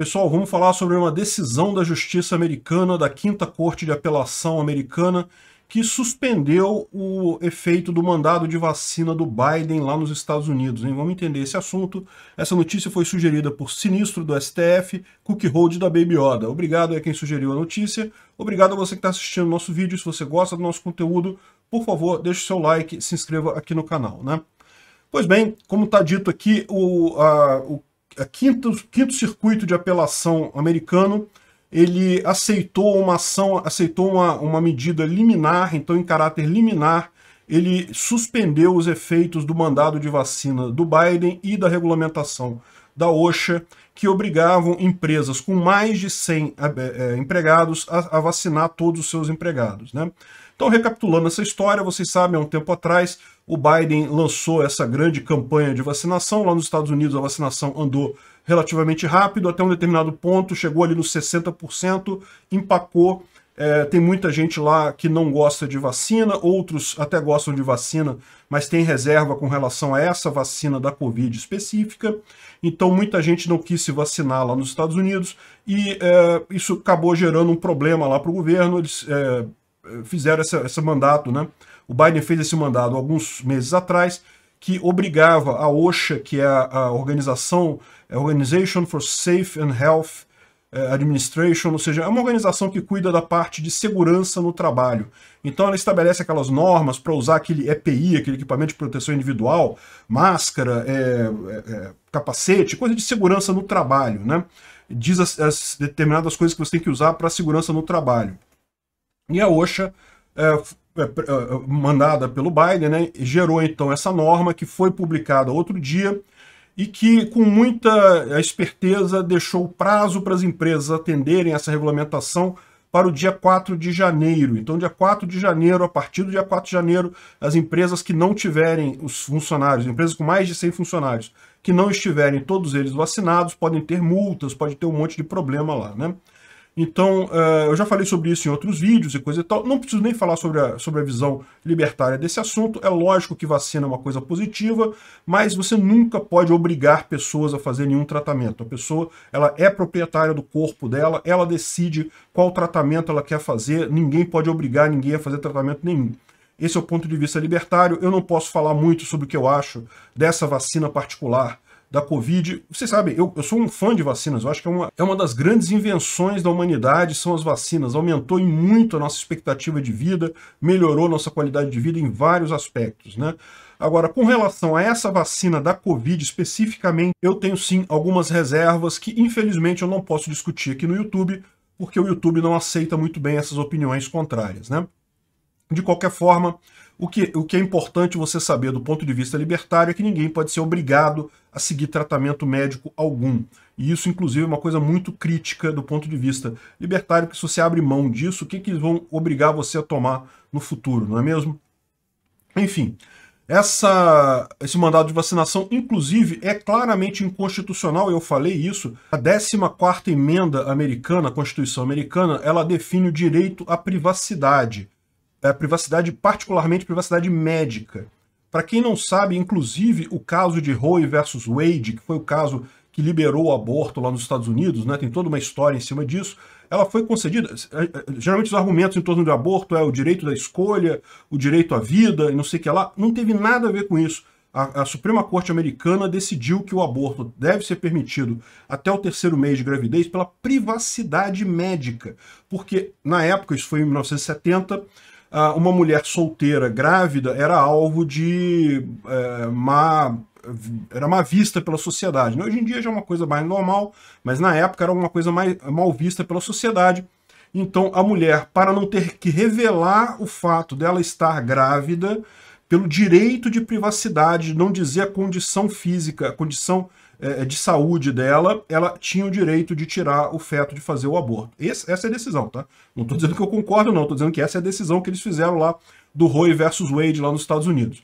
Pessoal, vamos falar sobre uma decisão da Justiça Americana, da Quinta Corte de Apelação Americana, que suspendeu o efeito do mandado de vacina do Biden lá nos Estados Unidos. Hein? Vamos entender esse assunto. Essa notícia foi sugerida por Sinistro do STF, Hold da Baby Yoda. Obrigado a quem sugeriu a notícia. Obrigado a você que está assistindo o nosso vídeo. Se você gosta do nosso conteúdo, por favor, deixe o seu like, se inscreva aqui no canal. Né? Pois bem, como está dito aqui, o, a, o é, quinto, quinto circuito de apelação americano ele aceitou uma ação, aceitou uma, uma medida liminar, então em caráter liminar, ele suspendeu os efeitos do mandado de vacina do Biden e da regulamentação da OSHA, que obrigavam empresas com mais de 100 é, é, empregados a, a, vacinar todos os seus empregados. Né? Então, recapitulando essa história, vocês sabem, há um tempo atrás, o Biden lançou essa grande campanha de vacinação. Lá nos Estados Unidos, a vacinação andou relativamente rápido, até um determinado ponto, chegou ali nos 60%, empacou. É, tem muita gente lá que não gosta de vacina, outros até gostam de vacina, mas tem reserva com relação a essa vacina da Covid específica. Então, muita gente não quis se vacinar lá nos Estados Unidos e é, isso acabou gerando um problema lá para o governo. Eles é, é fizeram esse mandato, né? O Biden fez esse mandado alguns meses atrás, que obrigava a OSHA, que é a, a organização, é a Organization for Safe and Health é, Administration, ou seja, é uma organização que cuida da parte de segurança no trabalho. Então ela estabelece aquelas normas para usar aquele EPI, aquele equipamento de proteção individual, máscara, é, é, é, capacete, coisa de segurança no trabalho, né? Diz as, as determinadas coisas que você tem que usar para segurança no trabalho. E a OSHA é, é, é, é, mandada pelo Biden, né, gerou então essa norma que foi publicada outro dia e que, com muita esperteza, deixou o prazo para as empresas atenderem essa regulamentação para o dia 4 de janeiro. Então, dia 4 de janeiro, a partir do dia 4 de janeiro, as empresas que não tiverem os funcionários, empresas com mais de 100 funcionários, que não estiverem todos eles vacinados, podem ter multas, pode ter um monte de problema lá, né? Então, eh, eu já falei sobre isso em outros vídeos e coisa e tal. Não preciso nem falar sobre a, sobre a visão libertária desse assunto. É lógico que vacina é uma coisa positiva, mas você nunca pode obrigar pessoas a fazer nenhum tratamento. A pessoa ela é proprietária do corpo dela, ela decide qual tratamento ela quer fazer. Ninguém pode obrigar ninguém a fazer tratamento nenhum. Esse é o ponto de vista libertário. Eu não posso falar muito sobre o que eu acho dessa vacina particular da Covid. Vocês sabem, eu, eu, sou um fã de vacinas, eu acho que é uma, é uma das grandes invenções da humanidade, são as vacinas. Aumentou muito a nossa expectativa de vida, melhorou nossa qualidade de vida em vários aspectos, né? Agora, com relação a essa vacina da Covid especificamente, eu tenho sim algumas reservas que infelizmente eu não posso discutir aqui no YouTube, porque o YouTube não aceita muito bem essas opiniões contrárias, né? De qualquer forma, o que, o que é importante você saber do ponto de vista libertário é que ninguém pode ser obrigado a seguir tratamento médico algum. E isso, inclusive, é uma coisa muito crítica do ponto de vista libertário, que se você abre mão disso, o que, que eles vão obrigar você a tomar no futuro, não é mesmo? Enfim, essa, esse mandado de vacinação, inclusive, é claramente inconstitucional, eu falei isso. A 14ª emenda americana, a Constituição americana, ela define o direito à privacidade. É privacidade, particularmente privacidade médica. Para quem não sabe, inclusive o caso de Roe versus Wade, que foi o caso que liberou o aborto lá nos Estados Unidos, né? Tem toda uma história em cima disso. Ela foi concedida. Eh, eh, geralmente os argumentos em torno do aborto é o direito da escolha, o direito à vida, e não sei o que lá. Não teve nada a ver com isso. A, a, Suprema Corte Americana decidiu que o aborto deve ser permitido até o terceiro mês de gravidez pela privacidade médica, porque na época, isso foi em 1970, ah, uma mulher solteira, grávida, era alvo de é, má era mal vista pela sociedade. Né? Hoje em dia já é uma coisa mais normal, mas na época era uma coisa mais mal vista pela sociedade. Então a mulher, para não ter que revelar o fato dela estar grávida, pelo direito de privacidade, não dizer a condição física, a condição é, é, de saúde dela, ela tinha o direito de tirar o feto de fazer o aborto. Esse, essa é a decisão, tá? Não estou dizendo que eu concordo, não. Estou dizendo que essa é a decisão que eles fizeram lá do Roe versus Wade lá nos Estados Unidos.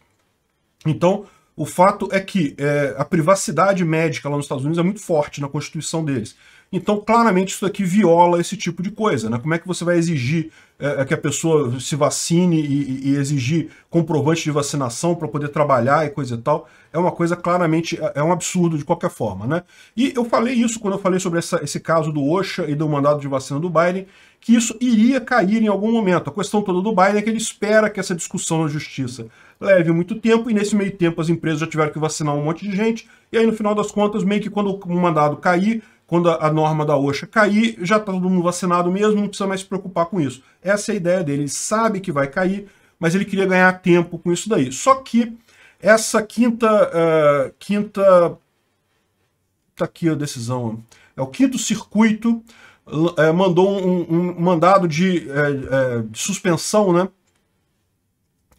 Então, o fato é que é, a privacidade médica lá nos Estados Unidos é muito forte na Constituição deles. Então, claramente, isso aqui viola esse tipo de coisa. Né? Como é que você vai exigir é, é que a pessoa se vacine e, e exigir comprovante de vacinação para poder trabalhar e coisa e tal? É uma coisa claramente, é, é um absurdo de qualquer forma. Né? E eu falei isso quando eu falei sobre essa, esse caso do Osha e do mandado de vacina do Biden que isso iria cair em algum momento. A questão toda do Biden é que ele espera que essa discussão na justiça leve muito tempo, e nesse meio tempo as empresas já tiveram que vacinar um monte de gente, e aí no final das contas, meio que quando o mandado cair, quando a, norma da OSHA cair, já está todo mundo vacinado mesmo, não precisa mais se preocupar com isso. Essa é a ideia dele, ele sabe que vai cair, mas ele queria ganhar tempo com isso daí. Só que essa quinta... Uh, quinta... Tá aqui a decisão. É o quinto circuito é, mandou um, um, mandado de, é, é, de suspensão, né?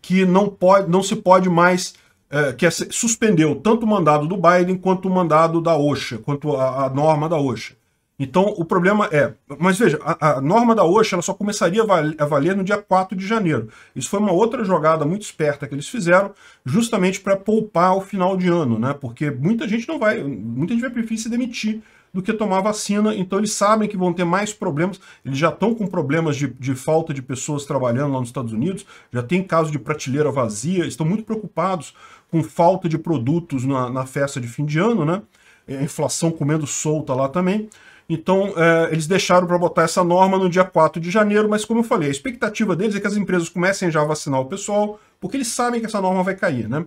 Que não, pode, não se pode mais. É, que é suspendeu tanto o mandado do Biden quanto o mandado da OSHA, quanto a, a norma da OSHA. Então, o problema é. Mas veja, a, a norma da OSHA ela só começaria a valer, a valer, no dia 4 de janeiro. Isso foi uma outra jogada muito esperta que eles fizeram, justamente para poupar o final de ano, né? Porque muita gente não vai. Muita gente vai preferir se demitir do que tomar vacina. Então eles sabem que vão ter mais problemas. Eles já estão com problemas de, de falta de pessoas trabalhando lá nos Estados Unidos, já tem caso de prateleira vazia, estão muito preocupados com falta de produtos na, na festa de fim de ano, né? É, a inflação comendo solta lá também. Então, é, eles deixaram para botar essa norma no dia 4 de janeiro, mas como eu falei, a expectativa deles é que as empresas comecem já a vacinar o pessoal, porque eles sabem que essa norma vai cair, né?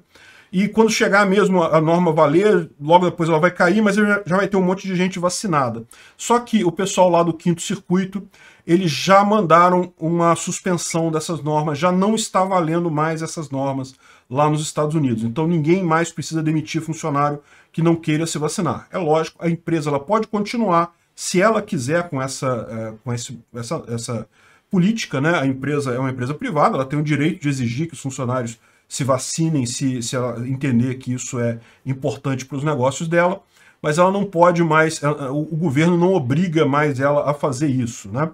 E quando chegar mesmo a norma valer, logo depois ela vai cair, mas já vai ter um monte de gente vacinada. Só que o pessoal lá do quinto circuito, eles já mandaram uma suspensão dessas normas, já não está valendo mais essas normas lá nos Estados Unidos. Então ninguém mais precisa demitir funcionário que não queira se vacinar. É lógico, a empresa ela pode continuar, se ela quiser, com essa, é, com esse, essa, essa política, né? A empresa é uma empresa privada, ela tem o direito de exigir que os funcionários se vacinem, se, se ela entender que isso é importante para os negócios dela, mas ela não pode mais, o, o, governo não obriga mais ela a fazer isso. Né?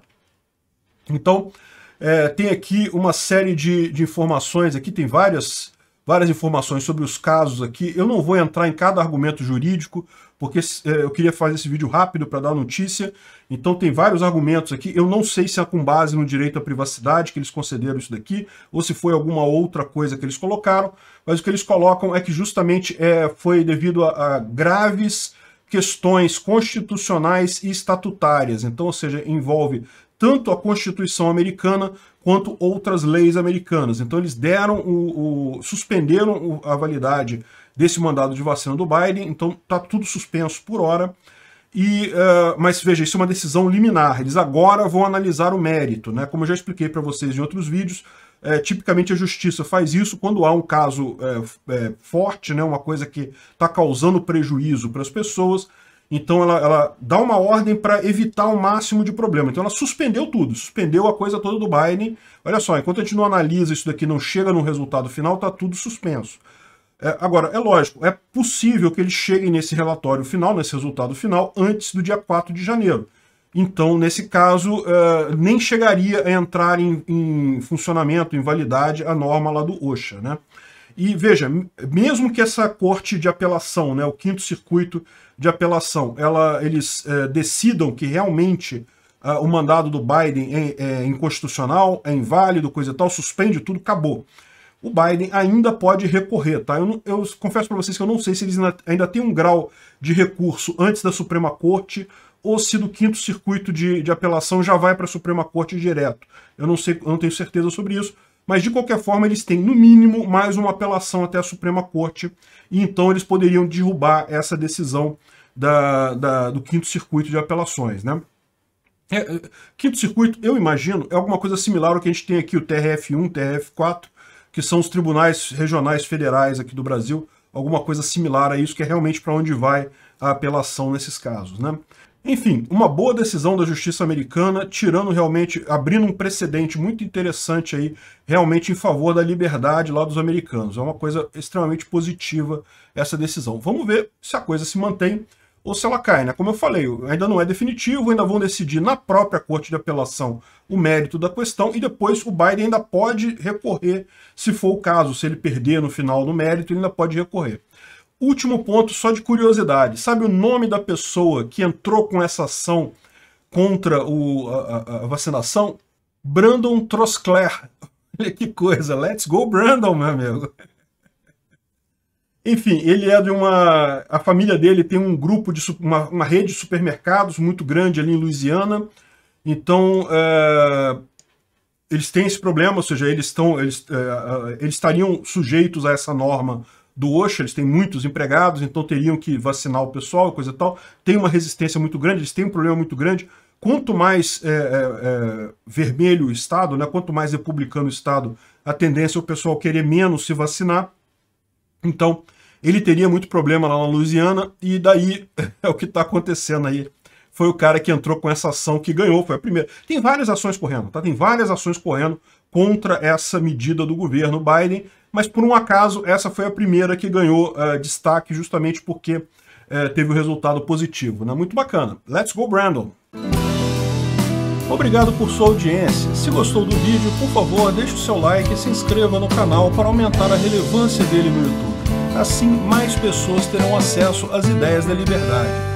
Então, é, tem aqui uma série de, de informações, aqui tem várias, várias informações sobre os casos aqui. Eu não vou entrar em cada argumento jurídico, porque é, eu queria fazer esse vídeo rápido para dar notícia. Então tem vários argumentos aqui. Eu não sei se é com base no direito à privacidade que eles concederam isso daqui, ou se foi alguma outra coisa que eles colocaram, mas o que eles colocam é que justamente é, foi devido a, a graves questões constitucionais e estatutárias. Então, ou seja, envolve tanto a Constituição americana quanto outras leis americanas. Então eles deram o, o suspenderam a validade desse mandado de vacina do Biden. Então está tudo suspenso por hora. E, uh, mas veja, isso é uma decisão liminar. Eles agora vão analisar o mérito, né? Como eu já expliquei para vocês em outros vídeos, é, tipicamente a justiça faz isso quando há um caso é, é, forte, né? Uma coisa que está causando prejuízo para as pessoas então ela, ela dá uma ordem para evitar o máximo de problema. Então ela suspendeu tudo, suspendeu a coisa toda do Biden. Olha só, enquanto a gente não analisa isso daqui, não chega no resultado final, está tudo suspenso. É, agora, é lógico, é possível que eles cheguem nesse relatório final, nesse resultado final, antes do dia 4 de janeiro. Então, nesse caso, uh, nem chegaria a entrar em, em funcionamento, em validade, a norma lá do OSHA, né? E veja, mesmo que essa corte de apelação, né, o quinto circuito de apelação, ela, eles é, decidam que realmente é, o mandado do Biden é, é, inconstitucional, é inválido, coisa e tal, suspende tudo, acabou. O Biden ainda pode recorrer, tá? Eu, eu confesso para vocês que eu não sei se eles ainda, ainda têm um grau de recurso antes da Suprema Corte ou se do quinto circuito de, de apelação já vai para a Suprema Corte direto. Eu não sei, eu não tenho certeza sobre isso, mas, de qualquer forma, eles têm, no mínimo, mais uma apelação até a Suprema Corte, e então eles poderiam derrubar essa decisão da, da, do quinto circuito de apelações. Né? É, é quinto circuito, eu imagino, é alguma coisa similar ao que a gente tem aqui, o TRF1, TRF4, que são os tribunais regionais federais aqui do Brasil, alguma coisa similar a isso, que é realmente para onde vai a apelação nesses casos. Né? Enfim, uma boa decisão da justiça americana, tirando realmente, abrindo um precedente muito interessante aí, realmente em favor da liberdade lá dos americanos. É uma coisa extremamente positiva essa decisão. Vamos ver se a coisa se mantém ou se ela cai, né? Como eu falei, ainda não é definitivo, ainda vão decidir na própria Corte de Apelação o mérito da questão e depois o Biden ainda pode recorrer, se for o caso, se ele perder no final no mérito, ele ainda pode recorrer. Último ponto, só de curiosidade. Sabe o nome da pessoa que entrou com essa ação contra o, a, a vacinação? Brandon Trosclair. Olha que coisa. Let's go, Brandon, meu amigo. Enfim, ele é de uma. A família dele tem um grupo de uma, uma rede de supermercados muito grande ali em Louisiana. Então é, eles têm esse problema, ou seja, eles estão. Eles, é, é, eles estariam sujeitos a essa norma do Osha, eles têm muitos empregados, então teriam que vacinar o pessoal, coisa e tal. Tem uma resistência muito grande, eles têm um problema muito grande. Quanto mais é, é, é, vermelho o Estado, né, quanto mais republicano o Estado, a tendência é o pessoal querer menos se vacinar. Então, ele teria muito problema lá na Louisiana, e daí é o que está acontecendo aí. Foi o cara que entrou com essa ação que ganhou, foi a primeira. Tem várias ações correndo, tá? Tem várias ações correndo contra essa medida do governo Biden mas por um acaso essa foi a primeira que ganhou uh, destaque justamente porque uh, teve o um resultado positivo. Né? Muito bacana. Let's go, Brandon! Obrigado por sua audiência. Se gostou do vídeo, por favor, deixe o seu like e se inscreva no canal para aumentar a relevância dele no YouTube. Assim, mais pessoas terão acesso às ideias da liberdade